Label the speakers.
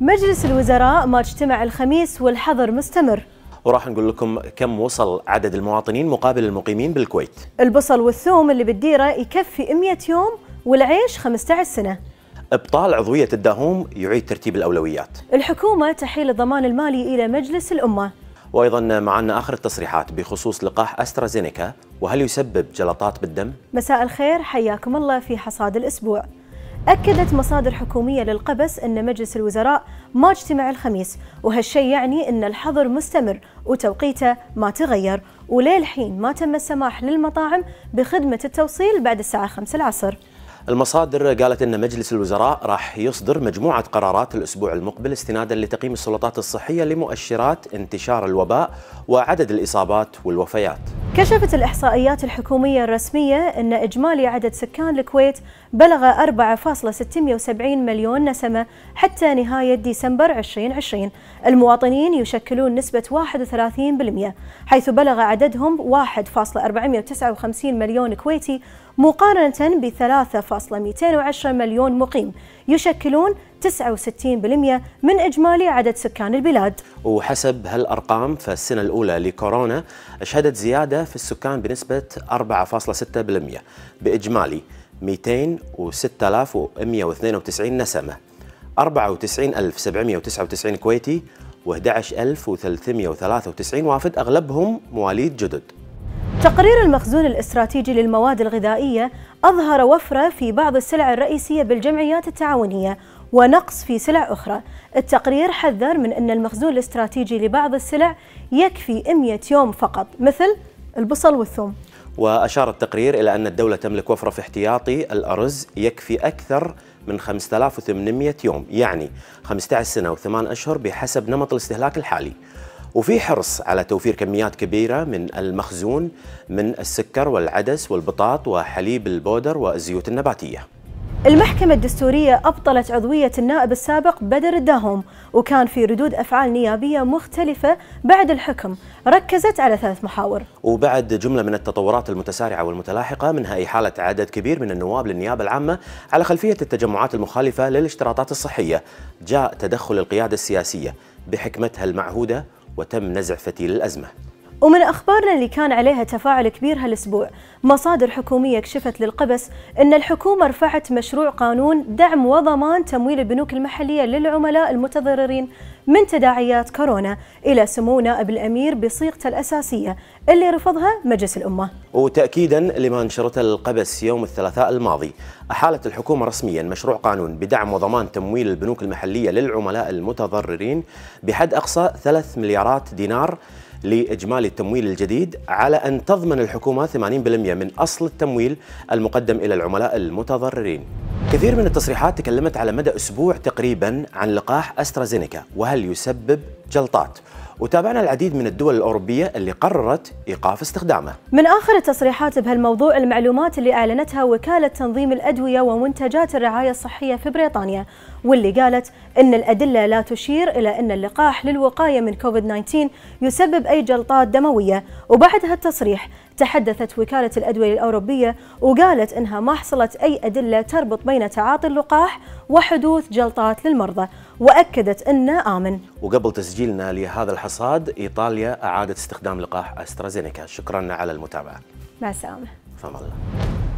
Speaker 1: مجلس الوزراء ما اجتمع الخميس والحظر مستمر
Speaker 2: وراح نقول لكم كم وصل عدد المواطنين مقابل المقيمين بالكويت
Speaker 1: البصل والثوم اللي بالديرة يكفي 100 يوم والعيش 15 سنة
Speaker 2: ابطال عضويه الداهوم يعيد ترتيب الاولويات.
Speaker 1: الحكومه تحيل الضمان المالي الى مجلس الامه.
Speaker 2: وايضا معنا اخر التصريحات بخصوص لقاح استرازينيكا وهل يسبب جلطات بالدم؟
Speaker 1: مساء الخير حياكم الله في حصاد الاسبوع. أكدت مصادر حكومية للقبس أن مجلس الوزراء ما اجتمع الخميس وهالشيء يعني أن الحظر مستمر وتوقيته ما تغير وللحين ما تم السماح للمطاعم بخدمة التوصيل بعد الساعة 5 العصر
Speaker 2: المصادر قالت أن مجلس الوزراء راح يصدر مجموعة قرارات الأسبوع المقبل استنادا لتقييم السلطات الصحية لمؤشرات انتشار الوباء وعدد الإصابات والوفيات
Speaker 1: كشفت الإحصائيات الحكومية الرسمية أن إجمالي عدد سكان الكويت بلغ 4.670 مليون نسمة حتى نهاية ديسمبر 2020 المواطنين يشكلون نسبة 31% حيث بلغ عددهم 1.459 مليون كويتي مقارنة ب 3.210 مليون مقيم يشكلون 69% من إجمالي عدد سكان البلاد
Speaker 2: وحسب هالأرقام فالسنة الأولى لكورونا أشهدت زيادة في السكان بنسبة 4.6% بإجمالي 206192 نسمة 94799 كويتي و11393 وافد أغلبهم مواليد جدد
Speaker 1: تقرير المخزون الاستراتيجي للمواد الغذائية أظهر وفرة في بعض السلع الرئيسية بالجمعيات التعاونية ونقص في سلع أخرى التقرير حذر من أن المخزون الاستراتيجي لبعض السلع يكفي 100 يوم فقط مثل البصل والثوم
Speaker 2: وأشار التقرير إلى أن الدولة تملك وفرة في احتياطي الأرز يكفي أكثر من 5800 يوم يعني 15 سنة و8 أشهر بحسب نمط الاستهلاك الحالي وفي حرص على توفير كميات كبيرة من المخزون من السكر والعدس والبطاط وحليب البودر والزيوت النباتية
Speaker 1: المحكمة الدستورية أبطلت عضوية النائب السابق بدر الدهم وكان في ردود أفعال نيابية مختلفة بعد الحكم ركزت على ثلاث محاور
Speaker 2: وبعد جملة من التطورات المتسارعة والمتلاحقة منها إحالة عدد كبير من النواب للنيابة العامة على خلفية التجمعات المخالفة للاشتراطات الصحية جاء تدخل القيادة السياسية بحكمتها المعهودة وتم نزع فتيل الأزمة
Speaker 1: ومن أخبارنا اللي كان عليها تفاعل كبير هالأسبوع مصادر حكومية كشفت للقبس أن الحكومة رفعت مشروع قانون دعم وضمان تمويل البنوك المحلية للعملاء المتضررين من تداعيات كورونا إلى سمو نائب الأمير بصيغته الأساسية اللي رفضها مجلس الأمة
Speaker 2: وتأكيدا لما نشرته القبس يوم الثلاثاء الماضي أحالت الحكومة رسميا مشروع قانون بدعم وضمان تمويل البنوك المحلية للعملاء المتضررين بحد أقصى 3 مليارات دينار لإجمالي التمويل الجديد على أن تضمن الحكومة 80% من أصل التمويل المقدم إلى العملاء المتضررين كثير من التصريحات تكلمت على مدى أسبوع تقريبا عن لقاح أسترازينيكا وهل يسبب جلطات وتابعنا العديد من الدول الأوروبية اللي قررت إيقاف استخدامه
Speaker 1: من آخر التصريحات بهالموضوع المعلومات اللي أعلنتها وكالة تنظيم الأدوية ومنتجات الرعاية الصحية في بريطانيا واللي قالت أن الأدلة لا تشير إلى أن اللقاح للوقاية من كوفيد 19 يسبب أي جلطات دموية وبعد هالتصريح تحدثت وكالة الأدوية الأوروبية وقالت أنها ما حصلت أي أدلة تربط بين تعاطي اللقاح وحدوث جلطات للمرضى وأكدت أنه آمن
Speaker 2: وقبل تسجيلنا لهذا الحصاد إيطاليا أعادت استخدام لقاح أسترازينيكا شكرا على المتابعة مع السلامة فما الله